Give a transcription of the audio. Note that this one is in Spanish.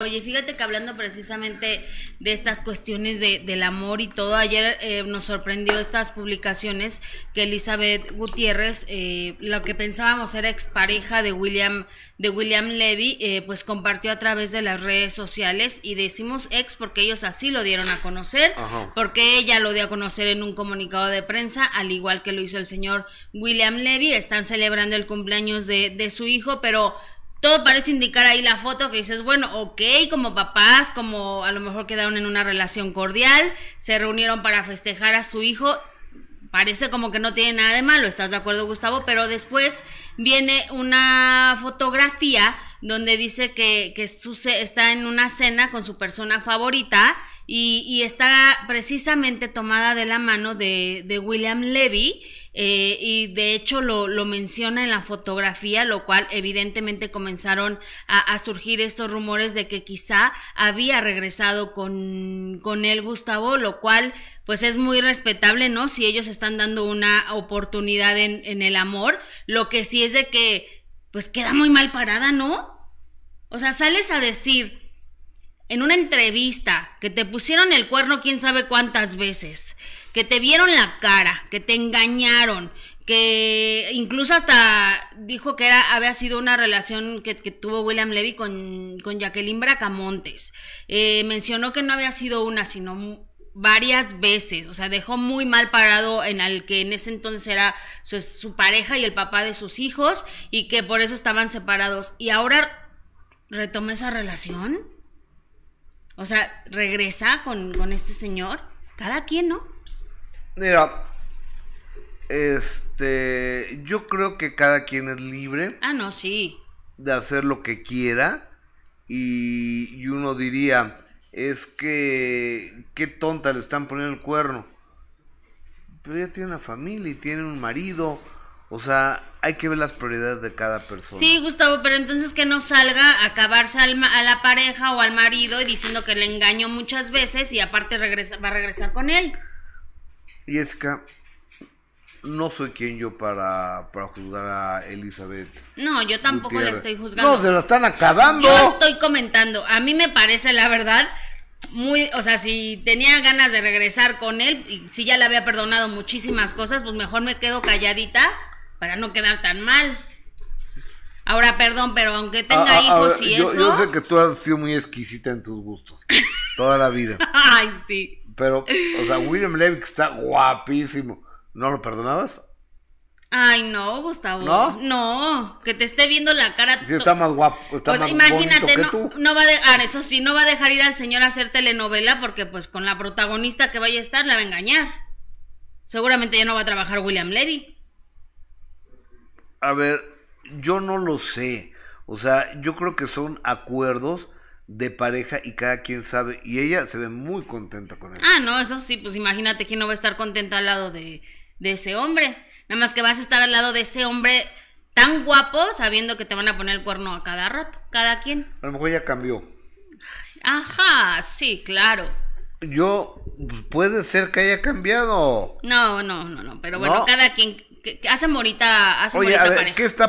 Oye, fíjate que hablando precisamente de estas cuestiones de, del amor y todo, ayer eh, nos sorprendió estas publicaciones que Elizabeth Gutiérrez, eh, lo que pensábamos era expareja de William, de William Levy, eh, pues compartió a través de las redes sociales y decimos ex porque ellos así lo dieron a conocer, porque ella lo dio a conocer en un comunicado de prensa, al igual que lo hizo el señor William Levy, están celebrando el cumpleaños de, de su hijo, pero todo parece indicar ahí la foto que dices, bueno, ok, como papás, como a lo mejor quedaron en una relación cordial, se reunieron para festejar a su hijo. Parece como que no tiene nada de malo, ¿estás de acuerdo, Gustavo? Pero después viene una fotografía donde dice que, que está en una cena con su persona favorita y, está precisamente tomada de la mano de, de William Levy. Eh, y de hecho lo, menciona en la fotografía, lo cual evidentemente comenzaron a, surgir estos rumores de que quizá había regresado con, él Gustavo, lo cual pues es muy respetable, ¿no? Si ellos están dando una oportunidad en, en el amor, lo que sí es de que pues queda muy mal parada, ¿no? O sea, sales a decir en una entrevista que te pusieron el cuerno quién sabe cuántas veces, que te vieron la cara, que te engañaron, que incluso hasta dijo que era, había sido una relación que, tuvo William Levy con, con Jacqueline Bracamontes. Eh, mencionó que no había sido una, sino varias veces, o sea, dejó muy mal parado en el que en ese entonces era su, pareja y el papá de sus hijos y que por eso estaban separados. Y ahora retoma esa relación, o sea, regresa con, este señor, cada quien, ¿no? Mira, este, yo creo que cada quien es libre. Ah, no, sí. De hacer lo que quiera y, y uno diría es que qué tonta le están poniendo el cuerno. Pero ella tiene una familia y tiene un marido. O sea, hay que ver las prioridades de cada persona. Sí, Gustavo, pero entonces que no salga a acabarse a la pareja o al marido y diciendo que le engañó muchas veces y aparte va a regresar con él. Y es que no soy quien yo para, para juzgar a Elizabeth. No, yo tampoco la estoy juzgando. No, se la están acabando. Yo estoy comentando. A mí me parece, la verdad, muy. O sea, si tenía ganas de regresar con él y si ya le había perdonado muchísimas cosas, pues mejor me quedo calladita para no quedar tan mal. Ahora, perdón, pero aunque tenga ah, ah, hijos y eso. Yo sé que tú has sido muy exquisita en tus gustos. toda la vida. Ay, sí. Pero, o sea, William Levick está guapísimo. ¿No lo perdonabas? Ay, no, Gustavo. ¿No? No, que te esté viendo la cara. Sí, está más guapo. Está pues imagínate, no, va a ah, eso sí, no va a dejar ir al señor a hacer telenovela porque pues con la protagonista que vaya a estar la va a engañar. Seguramente ya no va a trabajar William Levy. A ver, yo no lo sé. O sea, yo creo que son acuerdos de pareja y cada quien sabe. Y ella se ve muy contenta con él. Ah, no, eso sí, pues imagínate que no va a estar contenta al lado de de ese hombre. Nada más que vas a estar al lado de ese hombre tan guapo sabiendo que te van a poner el cuerno a cada rato, cada quien. A lo mejor ya cambió. Ajá, sí, claro. Yo, pues, puede ser que haya cambiado. No, no, no, no, pero bueno, cada quien, que, hace morita, hace morita ¿qué está